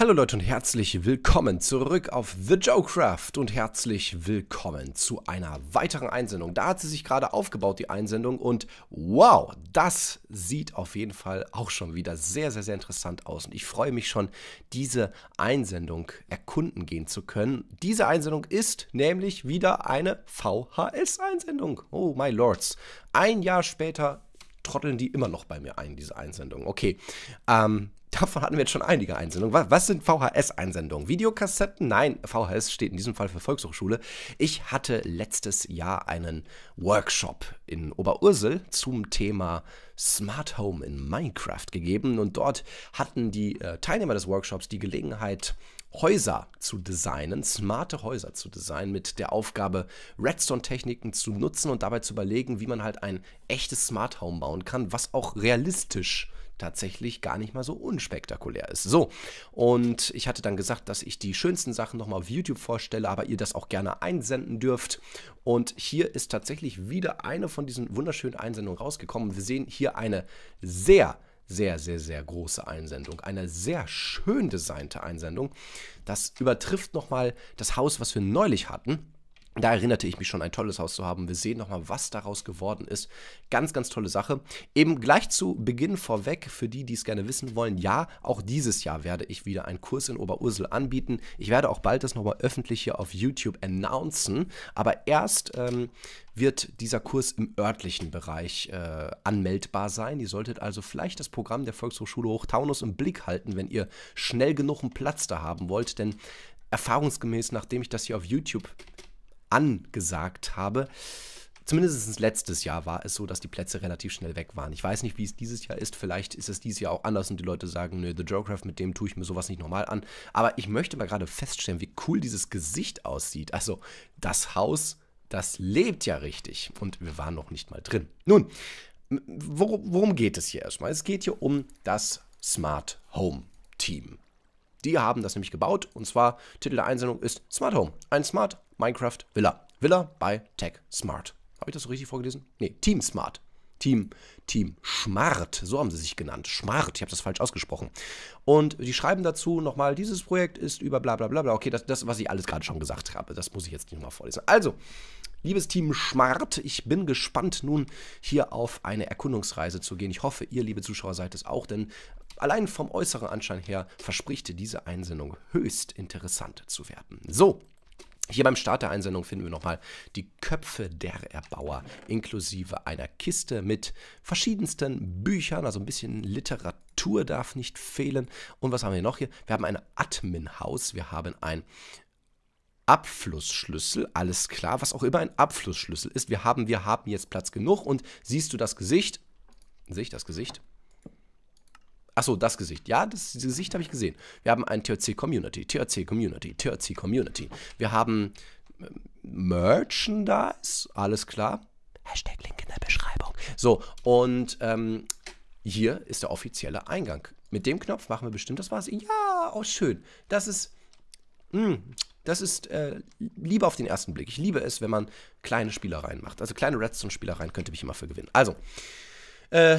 Hallo Leute und herzlich willkommen zurück auf The Joecraft und herzlich willkommen zu einer weiteren Einsendung. Da hat sie sich gerade aufgebaut, die Einsendung, und wow, das sieht auf jeden Fall auch schon wieder sehr, sehr, sehr interessant aus. Und ich freue mich schon, diese Einsendung erkunden gehen zu können. Diese Einsendung ist nämlich wieder eine VHS-Einsendung. Oh, my lords. Ein Jahr später trotteln die immer noch bei mir ein, diese Einsendung. Okay, ähm, Davon hatten wir jetzt schon einige Einsendungen. Was, sind VHS-Einsendungen? Videokassetten? Nein, VHS steht in diesem Fall für Volkshochschule. Ich hatte letztes Jahr einen Workshop in Oberursel zum Thema Smart Home in Minecraft gegeben und dort hatten die äh, Teilnehmer des Workshops die Gelegenheit, Häuser zu designen, smarte Häuser zu designen, mit der Aufgabe, Redstone-Techniken zu nutzen und dabei zu überlegen, wie man halt ein echtes Smart Home bauen kann, was auch realistisch tatsächlich gar nicht mal so unspektakulär ist. So, und ich hatte dann gesagt, dass ich die schönsten Sachen nochmal auf YouTube vorstelle, aber ihr das auch gerne einsenden dürft. Und hier ist tatsächlich wieder eine von diesen wunderschönen Einsendungen rausgekommen. Wir sehen hier eine sehr, sehr, sehr, sehr große Einsendung. Eine sehr schön designte Einsendung. Das übertrifft nochmal das Haus, was wir neulich hatten. Da erinnerte ich mich schon, ein tolles Haus zu haben. Wir sehen nochmal, was daraus geworden ist. Ganz, ganz tolle Sache. Eben gleich zu Beginn vorweg, für die, die es gerne wissen wollen, ja, auch dieses Jahr werde ich wieder einen Kurs in Oberursel anbieten. Ich werde auch bald das nochmal öffentlich hier auf YouTube announcen. Aber erst ähm, wird dieser Kurs im örtlichen Bereich äh, anmeldbar sein. Ihr solltet also vielleicht das Programm der Volkshochschule Hochtaunus im Blick halten, wenn ihr schnell genug einen Platz da haben wollt. Denn erfahrungsgemäß, nachdem ich das hier auf YouTube angesagt habe. Zumindest letztes Jahr war es so, dass die Plätze relativ schnell weg waren. Ich weiß nicht, wie es dieses Jahr ist. Vielleicht ist es dieses Jahr auch anders und die Leute sagen, nö, The Joecraft, mit dem tue ich mir sowas nicht normal an. Aber ich möchte mal gerade feststellen, wie cool dieses Gesicht aussieht. Also, das Haus, das lebt ja richtig. Und wir waren noch nicht mal drin. Nun, worum geht es hier erstmal? Es geht hier um das Smart Home Team. Die haben das nämlich gebaut und zwar Titel der Einsendung ist Smart Home, ein Smart Minecraft Villa. Villa bei Tech Smart. Habe ich das so richtig vorgelesen? Nee, Team Smart. Team, Team Schmart, so haben sie sich genannt. Schmart, ich habe das falsch ausgesprochen. Und die schreiben dazu nochmal, dieses Projekt ist über bla bla bla bla. Okay, das, das, was ich alles gerade schon gesagt habe, das muss ich jetzt nicht nochmal vorlesen. Also, liebes Team Schmart, ich bin gespannt, nun hier auf eine Erkundungsreise zu gehen. Ich hoffe, ihr, liebe Zuschauer, seid es auch, denn allein vom äußeren Anschein her verspricht diese Einsendung höchst interessant zu werden. So, hier beim Start der Einsendung finden wir nochmal die Köpfe der Erbauer, inklusive einer Kiste mit verschiedensten Büchern, also ein bisschen Literatur darf nicht fehlen. Und was haben wir noch hier? Wir haben ein Admin-Haus, wir haben ein Abflussschlüssel, alles klar, was auch immer ein Abflussschlüssel ist. Wir haben, wir haben jetzt Platz genug und siehst du das Gesicht? Sehe ich das Gesicht? Achso, das Gesicht. Ja, das Gesicht habe ich gesehen. Wir haben ein THC Community, THC Community, THC Community. Wir haben ähm, Merchandise, alles klar. Hashtag Link in der Beschreibung. So, und ähm, hier ist der offizielle Eingang. Mit dem Knopf machen wir bestimmt, das war's. Ja, oh schön. Das ist, mh, hm, das ist äh, Liebe auf den ersten Blick. Ich liebe es, wenn man kleine Spielereien macht. Also kleine Redstone-Spielereien könnte mich immer für gewinnen. Also, äh,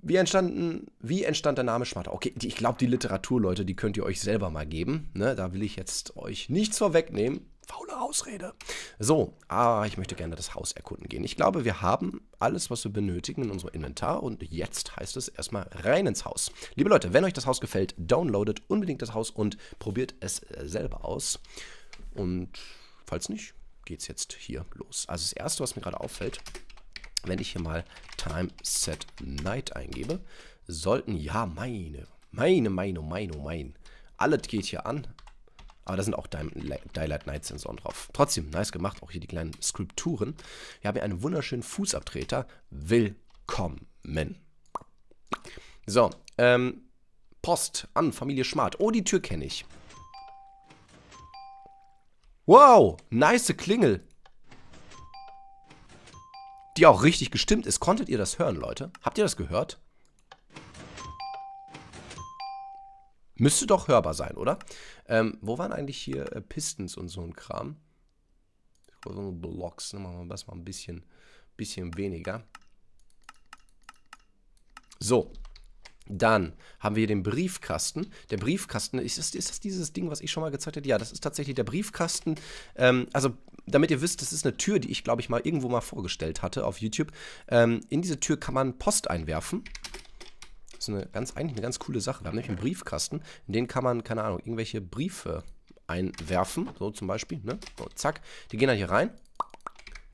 wie, entstanden, wie entstand der Name Schmatter? Okay, die, ich glaube, die Literatur, Leute, die könnt ihr euch selber mal geben. Ne? Da will ich jetzt euch nichts vorwegnehmen. Faule Ausrede. So, ah, ich möchte gerne das Haus erkunden gehen. Ich glaube, wir haben alles, was wir benötigen in unserem Inventar und jetzt heißt es erstmal rein ins Haus. Liebe Leute, wenn euch das Haus gefällt, downloadet unbedingt das Haus und probiert es äh, selber aus. Und falls nicht, geht's jetzt hier los. Also das Erste, was mir gerade auffällt, wenn ich hier mal Time Set Night eingebe, sollten, ja, meine, meine, meine, meine, mein. Alles geht hier an. Aber da sind auch Daylight Night Sensoren drauf. Trotzdem, nice gemacht. Auch hier die kleinen Skulpturen. Wir haben hier einen wunderschönen Fußabtreter. Willkommen. So, ähm, Post an Familie Schmart. Oh, die Tür kenne ich. Wow, nice Klingel die auch richtig gestimmt ist. Konntet ihr das hören, Leute? Habt ihr das gehört? Müsste doch hörbar sein, oder? Ähm, wo waren eigentlich hier äh, Pistons und so ein Kram? So Blocks, ne? machen wir das mal ein bisschen, bisschen weniger. So, dann haben wir hier den Briefkasten. Der Briefkasten, ist das, ist das, dieses Ding, was ich schon mal gezeigt habe? Ja, das ist tatsächlich der Briefkasten. Ähm, also damit ihr wisst, das ist eine Tür, die ich, glaube ich, mal irgendwo mal vorgestellt hatte auf YouTube. Ähm, in diese Tür kann man Post einwerfen. Das ist eine ganz, eigentlich eine ganz coole Sache. Wir haben nämlich einen Briefkasten, in den kann man, keine Ahnung, irgendwelche Briefe einwerfen. So zum Beispiel, ne? So, zack. Die gehen dann hier rein.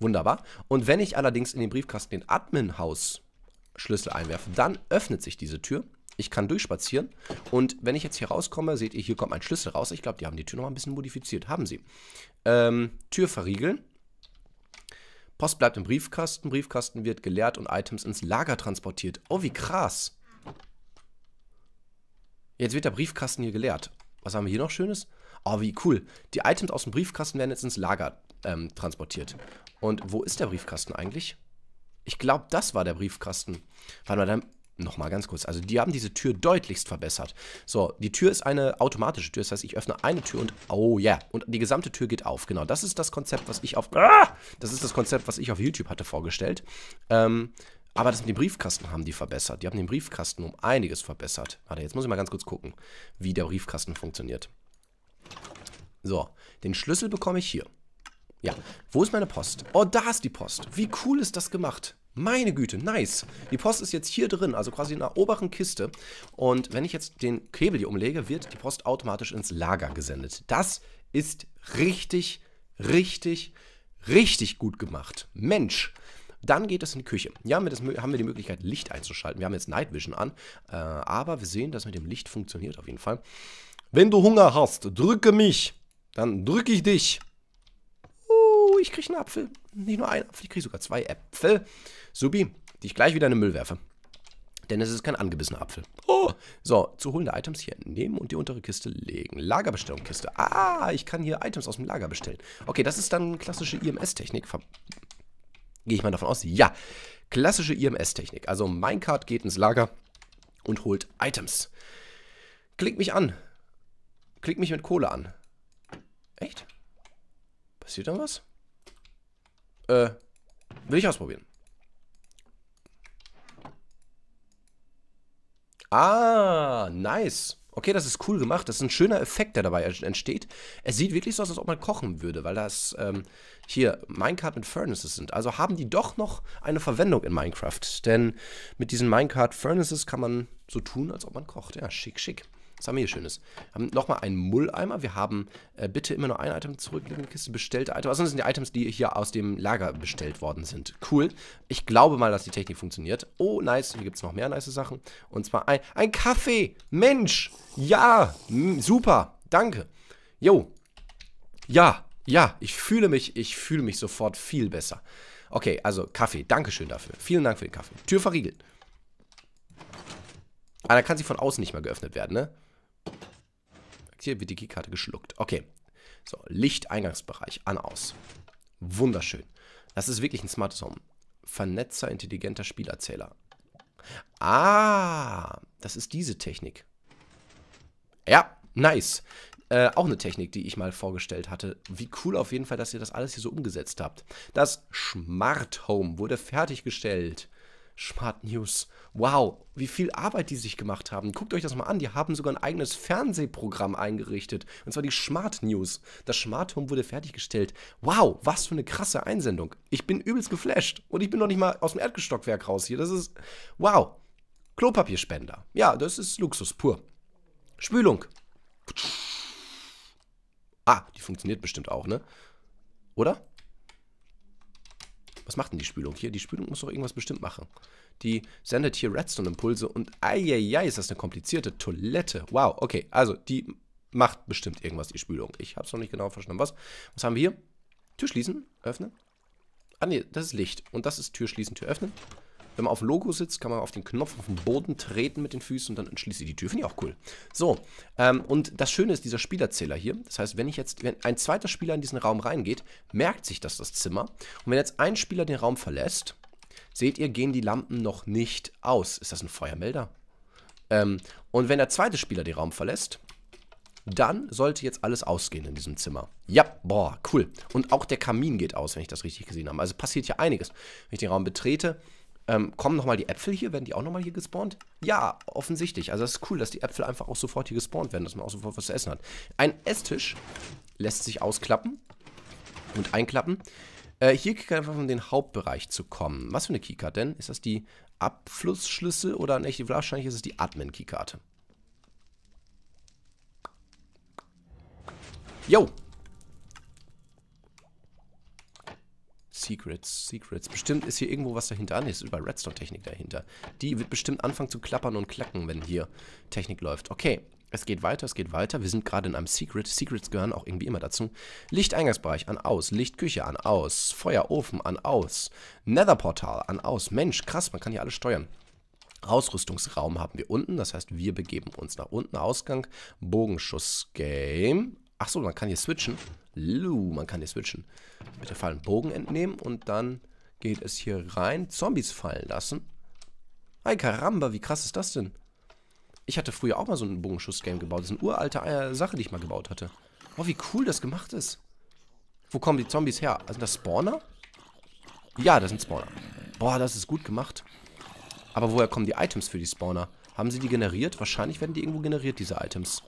Wunderbar. Und wenn ich allerdings in den Briefkasten den Admin-Haus-Schlüssel einwerfe, dann öffnet sich diese Tür. Ich kann durchspazieren. Und wenn ich jetzt hier rauskomme, seht ihr, hier kommt mein Schlüssel raus. Ich glaube, die haben die Tür noch mal ein bisschen modifiziert. Haben sie. Ähm, Tür verriegeln. Post bleibt im Briefkasten. Briefkasten wird geleert und Items ins Lager transportiert. Oh, wie krass. Jetzt wird der Briefkasten hier geleert. Was haben wir hier noch Schönes? Oh, wie cool. Die Items aus dem Briefkasten werden jetzt ins Lager ähm, transportiert. Und wo ist der Briefkasten eigentlich? Ich glaube, das war der Briefkasten. Warte mal, dann Nochmal ganz kurz. Also die haben diese Tür deutlichst verbessert. So, die Tür ist eine automatische Tür. Das heißt, ich öffne eine Tür und oh ja. Yeah, und die gesamte Tür geht auf. Genau, das ist das Konzept, was ich auf. Ah, das ist das Konzept, was ich auf YouTube hatte vorgestellt. Ähm, aber das mit dem Briefkasten haben die verbessert. Die haben den Briefkasten um einiges verbessert. Warte, jetzt muss ich mal ganz kurz gucken, wie der Briefkasten funktioniert. So, den Schlüssel bekomme ich hier. Ja, wo ist meine Post? Oh, da ist die Post. Wie cool ist das gemacht? Meine Güte, nice. Die Post ist jetzt hier drin, also quasi in einer oberen Kiste. Und wenn ich jetzt den Kabel hier umlege, wird die Post automatisch ins Lager gesendet. Das ist richtig, richtig, richtig gut gemacht. Mensch. Dann geht es in die Küche. Hier haben wir, das, haben wir die Möglichkeit, Licht einzuschalten. Wir haben jetzt Night Vision an, äh, aber wir sehen, dass mit dem Licht funktioniert auf jeden Fall. Wenn du Hunger hast, drücke mich, dann drücke ich dich ich kriege einen Apfel. Nicht nur einen Apfel, ich kriege sogar zwei Äpfel. Subi, die ich gleich wieder in den Müll werfe. Denn es ist kein angebissener Apfel. Oh! So, zu holende Items hier nehmen und die untere Kiste legen. Lagerbestellungskiste. Ah, ich kann hier Items aus dem Lager bestellen. Okay, das ist dann klassische IMS-Technik. Gehe ich mal davon aus? Ja. Klassische IMS-Technik. Also mein Card geht ins Lager und holt Items. Klick mich an. Klick mich mit Kohle an. Echt? Passiert dann was? Äh, will ich ausprobieren. Ah, nice. Okay, das ist cool gemacht. Das ist ein schöner Effekt, der dabei entsteht. Es sieht wirklich so aus, als ob man kochen würde, weil das ähm, hier Minecart mit Furnaces sind. Also haben die doch noch eine Verwendung in Minecraft. Denn mit diesen Minecart Furnaces kann man so tun, als ob man kocht. Ja, schick, schick. Was haben wir hier Schönes? Wir ähm, haben nochmal einen Mulleimer. Wir haben äh, bitte immer nur ein Item in die Kiste, bestellte Items. Also das sind die Items, die hier aus dem Lager bestellt worden sind. Cool. Ich glaube mal, dass die Technik funktioniert. Oh, nice. Hier gibt es noch mehr nice Sachen. Und zwar ein, ein Kaffee. Mensch. Ja. super. Danke. Jo. Ja. Ja. Ich fühle mich, ich fühle mich sofort viel besser. Okay, also Kaffee. Dankeschön dafür. Vielen Dank für den Kaffee. Tür verriegelt. Ah, da kann sie von außen nicht mehr geöffnet werden, ne? Hier wird die Keykarte geschluckt. Okay. So, Licht, Eingangsbereich, an, aus. Wunderschön. Das ist wirklich ein smartes Home. Vernetzer, intelligenter Spielerzähler. Ah, das ist diese Technik. Ja, nice. Äh, auch eine Technik, die ich mal vorgestellt hatte. Wie cool auf jeden Fall, dass ihr das alles hier so umgesetzt habt. Das Smart Home wurde fertiggestellt. Smart News. Wow, wie viel Arbeit die sich gemacht haben. Guckt euch das mal an. Die haben sogar ein eigenes Fernsehprogramm eingerichtet. Und zwar die Smart News. Das Smart Home wurde fertiggestellt. Wow, was für eine krasse Einsendung. Ich bin übelst geflasht. Und ich bin noch nicht mal aus dem Erdgestockwerk raus hier. Das ist. Wow. Klopapierspender. Ja, das ist Luxus pur. Spülung. Ah, die funktioniert bestimmt auch, ne? Oder? was macht denn die Spülung hier? Die Spülung muss doch irgendwas bestimmt machen. Die sendet hier Redstone-Impulse und eieiei, ist das eine komplizierte Toilette. Wow, okay, also die macht bestimmt irgendwas, die Spülung. Ich habe es noch nicht genau verstanden. Was, was haben wir hier? Tür schließen, öffnen. Ah ne, das ist Licht. Und das ist Tür schließen, Tür öffnen. Wenn man auf Logo sitzt, kann man auf den Knopf auf den Boden treten mit den Füßen und dann schließt ihr die Tür. Finde ich auch cool. So, ähm, und das Schöne ist dieser Spielerzähler hier. Das heißt, wenn ich jetzt, wenn ein zweiter Spieler in diesen Raum reingeht, merkt sich das das Zimmer. Und wenn jetzt ein Spieler den Raum verlässt, seht ihr, gehen die Lampen noch nicht aus. Ist das ein Feuermelder? Ähm, und wenn der zweite Spieler den Raum verlässt, dann sollte jetzt alles ausgehen in diesem Zimmer. Ja, boah, cool. Und auch der Kamin geht aus, wenn ich das richtig gesehen habe. Also passiert hier einiges. Wenn ich den Raum betrete, ähm, kommen nochmal die Äpfel hier? Werden die auch nochmal hier gespawnt? Ja, offensichtlich. Also das ist cool, dass die Äpfel einfach auch sofort hier gespawnt werden, dass man auch sofort was zu essen hat. Ein Esstisch lässt sich ausklappen und einklappen. Äh, hier kriegt einfach von den Hauptbereich zu kommen. Was für eine Keycard denn? Ist das die Abflussschlüssel oder nicht? Wahrscheinlich ist es die Admin-Keykarte. Yo, Secrets, Secrets. Bestimmt ist hier irgendwo was dahinter. Ah, nee, ist über Redstone-Technik dahinter. Die wird bestimmt anfangen zu klappern und klacken, wenn hier Technik läuft. Okay, es geht weiter, es geht weiter. Wir sind gerade in einem Secret. Secrets gehören auch irgendwie immer dazu. Lichteingangsbereich an aus, Lichtküche an aus, Feuerofen an aus, Netherportal an aus. Mensch, krass, man kann hier alles steuern. Ausrüstungsraum haben wir unten, das heißt, wir begeben uns nach unten. Ausgang, Bogenschuss-Game, Achso, man kann hier switchen. Lu, man kann hier switchen. Bitte Fallen Bogen entnehmen und dann geht es hier rein. Zombies fallen lassen. Ei, Karamba, wie krass ist das denn? Ich hatte früher auch mal so ein Bogenschuss-Game gebaut. Das ist eine uralte äh, Sache, die ich mal gebaut hatte. Oh, wie cool das gemacht ist. Wo kommen die Zombies her? Sind das Spawner? Ja, das sind Spawner. Boah, das ist gut gemacht. Aber woher kommen die Items für die Spawner? Haben sie die generiert? Wahrscheinlich werden die irgendwo generiert, diese Items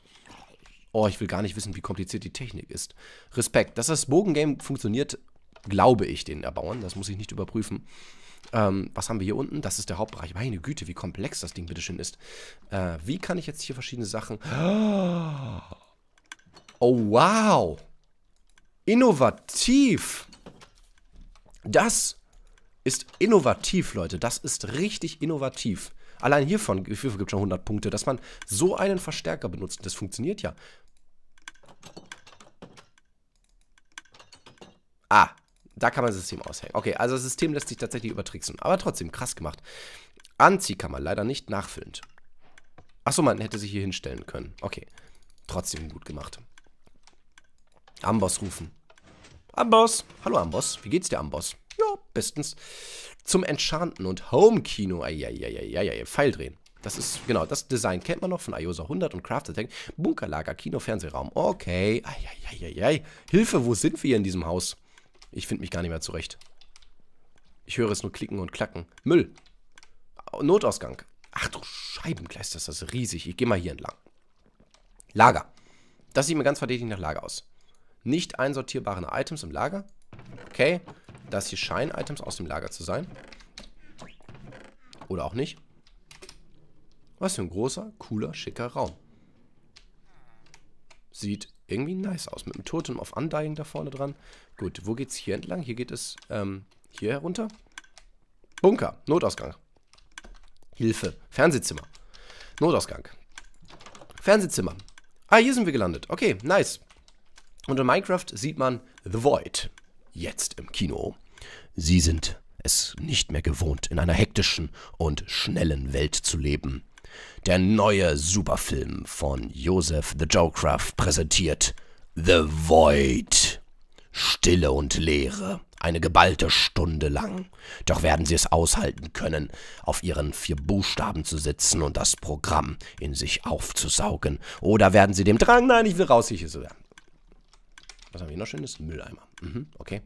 oh, ich will gar nicht wissen, wie kompliziert die Technik ist. Respekt. Dass das Bogengame funktioniert, glaube ich den Erbauern. Das muss ich nicht überprüfen. Ähm, was haben wir hier unten? Das ist der Hauptbereich. Meine Güte, wie komplex das Ding bitteschön ist. Äh, wie kann ich jetzt hier verschiedene Sachen... Oh, wow. Innovativ. Das ist innovativ, Leute. Das ist richtig innovativ. Allein hiervon gibt es schon 100 Punkte, dass man so einen Verstärker benutzt. Das funktioniert ja. Ah, da kann man das System aushängen. Okay, also das System lässt sich tatsächlich übertricksen. Aber trotzdem, krass gemacht. Anziehkammer, leider nicht nachfüllend. Achso, man hätte sich hier hinstellen können. Okay, trotzdem gut gemacht. Amboss rufen. Amboss! Hallo Amboss, wie geht's dir, Amboss? Ja, bestens. Zum Enchanten und Home-Kino. Eieieiei, Pfeil drehen. Das ist, genau, das Design kennt man noch von IOSA 100 und Craft Attack. Bunkerlager, Kino, Fernsehraum. Okay. Eieieiei. Hilfe, wo sind wir in diesem Haus? Ich finde mich gar nicht mehr zurecht. Ich höre es nur klicken und klacken. Müll. Notausgang. Ach du Scheibenkleister, ist das riesig. Ich gehe mal hier entlang. Lager. Das sieht mir ganz verdächtig nach Lager aus. Nicht einsortierbare Items im Lager. Okay. Das hier scheinen Items aus dem Lager zu sein. Oder auch nicht. Was für ein großer, cooler, schicker Raum. Sieht irgendwie nice aus. Mit dem Totem auf Undying da vorne dran. Gut, wo geht's hier entlang? Hier geht es ähm, hier herunter. Bunker, Notausgang. Hilfe, Fernsehzimmer. Notausgang. Fernsehzimmer. Ah, hier sind wir gelandet. Okay, nice. Und in Minecraft sieht man The Void jetzt im Kino. Sie sind es nicht mehr gewohnt, in einer hektischen und schnellen Welt zu leben. Der neue Superfilm von Joseph the Joecraft präsentiert The Void. Stille und Leere, eine geballte Stunde lang. Doch werden sie es aushalten können, auf ihren vier Buchstaben zu sitzen und das Programm in sich aufzusaugen. Oder werden sie dem Drang, nein, ich will raus, ich will was haben wir hier noch schönes? Mülleimer. Mhm, okay.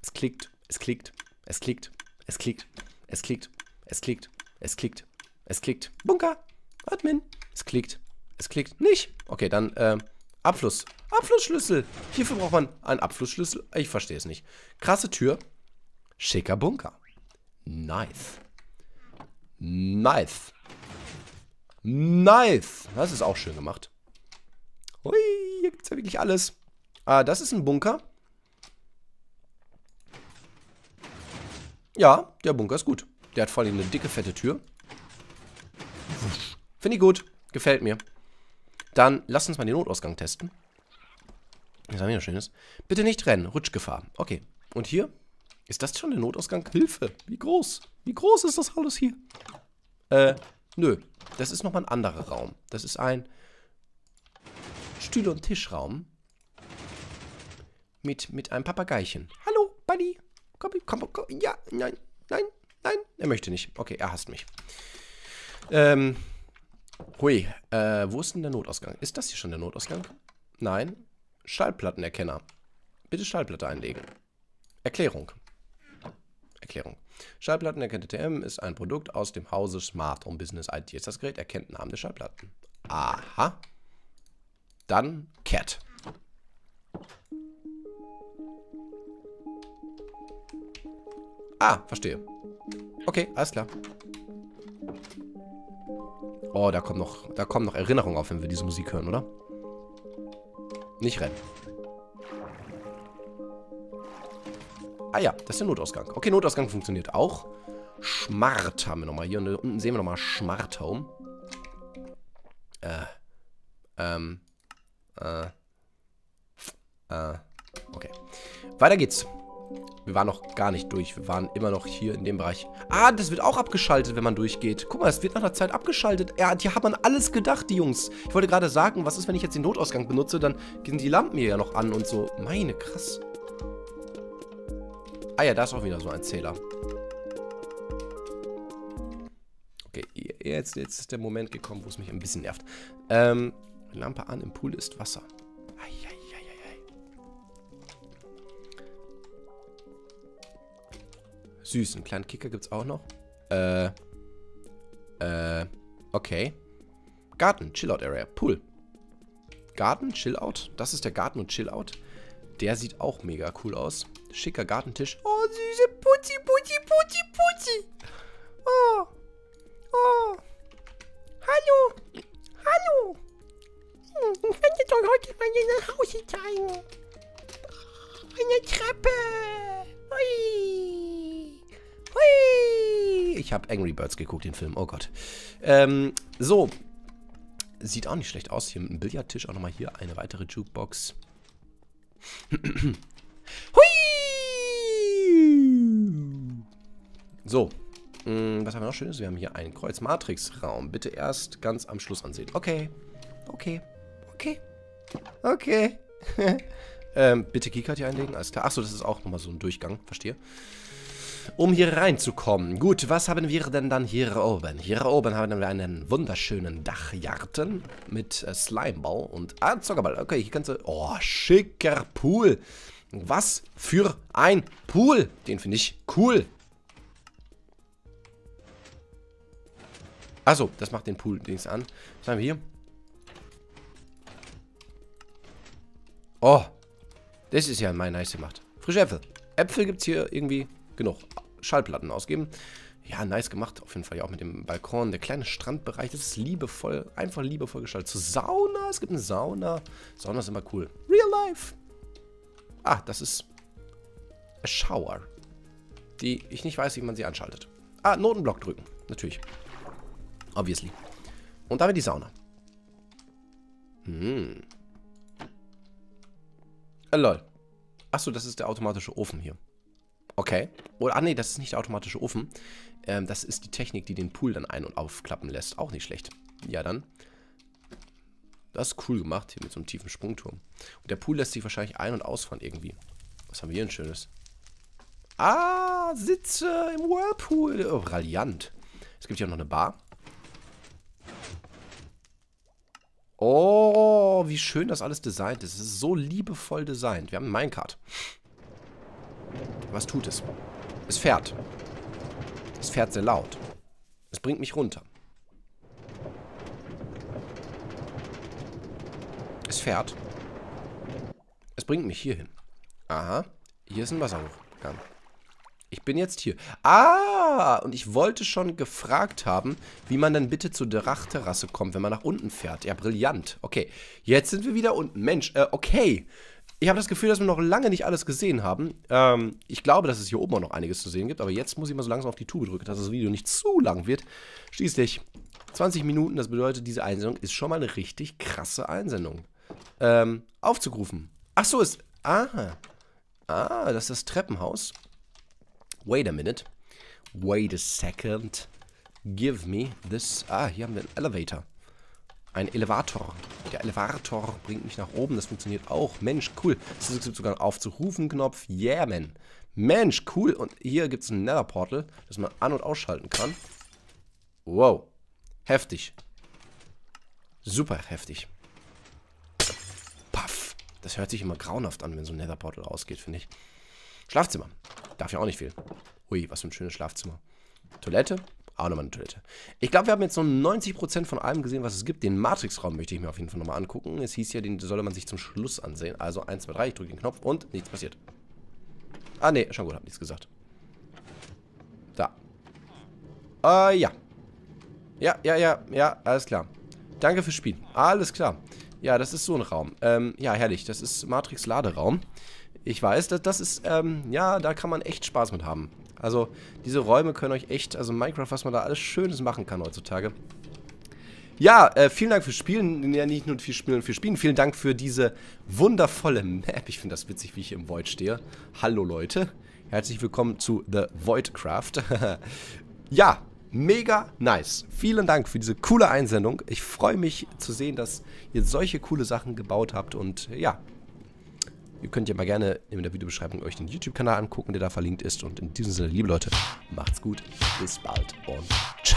Es klickt, es klickt, es klickt, es klickt, es klickt, es klickt, es klickt, es klickt. Bunker, Admin, es klickt, es klickt nicht. Okay, dann äh, Abfluss. Abflussschlüssel. Hierfür braucht man einen Abflussschlüssel. Ich verstehe es nicht. Krasse Tür. Schicker Bunker. Nice. Nice. Nice. Das ist auch schön gemacht. Hui, hier gibt es ja wirklich alles. Ah, das ist ein Bunker. Ja, der Bunker ist gut. Der hat vor allem eine dicke, fette Tür. Finde ich gut. Gefällt mir. Dann lass uns mal den Notausgang testen. Das haben wir noch Schönes. Bitte nicht rennen. Rutschgefahr. Okay. Und hier? Ist das schon der Notausgang? Hilfe. Wie groß? Wie groß ist das alles hier? Äh, nö. Das ist nochmal ein anderer Raum. Das ist ein Stühle- und Tischraum mit, mit einem Papageichen. Hallo, Buddy. Komm, komm, komm. Ja, nein, nein, nein. Er möchte nicht. Okay, er hasst mich. Ähm, hui, äh, wo ist denn der Notausgang? Ist das hier schon der Notausgang? Nein. Schallplattenerkenner. Bitte Schallplatte einlegen. Erklärung. Erklärung. Schallplattenerkenner TM ist ein Produkt aus dem Hause Smart Home Business IT. Das Gerät erkennt Namen der Schallplatten. Aha. Dann Cat. Ah, verstehe. Okay, alles klar. Oh, da kommen noch, da kommen noch Erinnerungen auf, wenn wir diese Musik hören, oder? Nicht rennen. Ah ja, das ist der Notausgang. Okay, Notausgang funktioniert auch. Schmart haben wir nochmal. Hier unten sehen wir nochmal Home. Äh. Ähm. Äh. Äh. Okay. Weiter geht's. Wir waren noch gar nicht durch. Wir waren immer noch hier in dem Bereich. Ah, das wird auch abgeschaltet, wenn man durchgeht. Guck mal, es wird nach einer Zeit abgeschaltet. Ja, hier hat man alles gedacht, die Jungs. Ich wollte gerade sagen, was ist, wenn ich jetzt den Notausgang benutze? Dann gehen die Lampen hier ja noch an und so. Meine, krass. Ah ja, da ist auch wieder so ein Zähler. Okay, jetzt, jetzt ist der Moment gekommen, wo es mich ein bisschen nervt. Ähm, Lampe an, im Pool ist Wasser. Süß, einen kleinen Kicker gibt es auch noch. Äh, äh, okay. Garten, Chillout Area, Pool. Garten, Chillout. Das ist der Garten und Chillout. Der sieht auch mega cool aus. Schicker Gartentisch. Oh, süße Putzi, Putzi, Putzi, Putzi. ich habe Angry Birds geguckt, den Film. Oh Gott. Ähm, so. Sieht auch nicht schlecht aus. Hier mit dem Billardtisch auch nochmal hier eine weitere Jukebox. Hui! So. Hm, was haben wir noch Schönes? Wir haben hier einen kreuzmatrix raum Bitte erst ganz am Schluss ansehen. Okay. Okay. Okay. Okay. ähm, bitte Keycard hier einlegen. Alles klar. Achso, das ist auch nochmal so ein Durchgang. Verstehe um hier reinzukommen. Gut, was haben wir denn dann hier oben? Hier oben haben wir einen wunderschönen Dachjarten mit äh, Slimeball und ah, Zuckerball. Okay, hier kannst du... Oh, schicker Pool. Was für ein Pool. Den finde ich cool. Achso, das macht den Pool-Dings an. Was haben wir hier? Oh, das ist ja mein nice gemacht. Frische Äpfel. Äpfel gibt es hier irgendwie genug Schallplatten ausgeben. Ja, nice gemacht. Auf jeden Fall ja auch mit dem Balkon. Der kleine Strandbereich, das ist liebevoll, einfach liebevoll gestaltet. Zur Sauna, es gibt eine Sauna. Sauna ist immer cool. Real life. Ah, das ist a Shower. Die ich nicht weiß, wie man sie anschaltet. Ah, Notenblock drücken. Natürlich. Obviously. Und damit die Sauna. Hm. Äh, lol. Achso, das ist der automatische Ofen hier. Okay. Oder, oh, ah nee, das ist nicht der automatische Ofen. Ähm, das ist die Technik, die den Pool dann ein- und aufklappen lässt. Auch nicht schlecht. Ja, dann. Das ist cool gemacht, hier mit so einem tiefen Sprungturm. Und der Pool lässt sich wahrscheinlich ein- und ausfahren irgendwie. Was haben wir hier ein schönes? Ah, Sitze im Whirlpool. Oh, brillant. Es gibt hier auch noch eine Bar. Oh, wie schön das alles designt ist. Es ist so liebevoll designt. Wir haben einen Minecart. Was tut es? Es fährt. Es fährt sehr laut. Es bringt mich runter. Es fährt. Es bringt mich hierhin. Aha. Hier ist ein Wasserhochgang. Ich bin jetzt hier. Ah! Und ich wollte schon gefragt haben, wie man dann bitte zur Drachterrasse kommt, wenn man nach unten fährt. Ja, brillant. Okay. Jetzt sind wir wieder unten. Mensch, äh, okay ich habe das Gefühl, dass wir noch lange nicht alles gesehen haben. Ähm, ich glaube, dass es hier oben auch noch einiges zu sehen gibt, aber jetzt muss ich mal so langsam auf die Tube drücken, dass das Video nicht zu lang wird. Schließlich 20 Minuten, das bedeutet, diese Einsendung ist schon mal eine richtig krasse Einsendung. Ähm, aufzurufen. Ach so, ist. Ah. Ah, das ist das Treppenhaus. Wait a minute. Wait a second. Give me this. Ah, hier haben wir einen Elevator. Ein Elevator. Der Elevator bringt mich nach oben. Das funktioniert auch. Mensch, cool. Es gibt sogar einen Aufzurufen-Knopf. Yeah, man. Mensch, cool. Und hier gibt es ein Nether-Portal, das man an- und ausschalten kann. Wow. Heftig. Super heftig. Paff. Das hört sich immer grauenhaft an, wenn so ein Nether-Portal ausgeht, finde ich. Schlafzimmer. Darf ja auch nicht viel. Ui, was für ein schönes Schlafzimmer. Toilette auch nochmal eine Toilette. Ich glaube, wir haben jetzt so 90% von allem gesehen, was es gibt. Den Matrix-Raum möchte ich mir auf jeden Fall nochmal angucken. Es hieß ja, den solle man sich zum Schluss ansehen. Also 1, 2, 3, ich drücke den Knopf und nichts passiert. Ah, ne, schon gut, hab nichts gesagt. Da. Äh, ja. Ja, ja, ja, ja, alles klar. Danke fürs Spiel. Alles klar. Ja, das ist so ein Raum. Ähm, ja, herrlich. Das ist Matrix-Laderaum. Ich weiß, das, das ist, ähm, ja, da kann man echt Spaß mit haben. Also diese Räume können euch echt, also Minecraft, was man da alles Schönes machen kann heutzutage. Ja, äh, vielen Dank fürs Spielen. Ja, nicht nur viel Spielen, und viel Spielen. Vielen Dank für diese wundervolle Map. Ich finde das witzig, wie ich im Void stehe. Hallo Leute. Herzlich willkommen zu The Voidcraft. ja, mega nice. Vielen Dank für diese coole Einsendung. Ich freue mich zu sehen, dass ihr solche coole Sachen gebaut habt. Und ja, Ihr könnt ja mal gerne in der Videobeschreibung euch den YouTube-Kanal angucken, der da verlinkt ist. Und in diesem Sinne, liebe Leute, macht's gut, bis bald und ciao.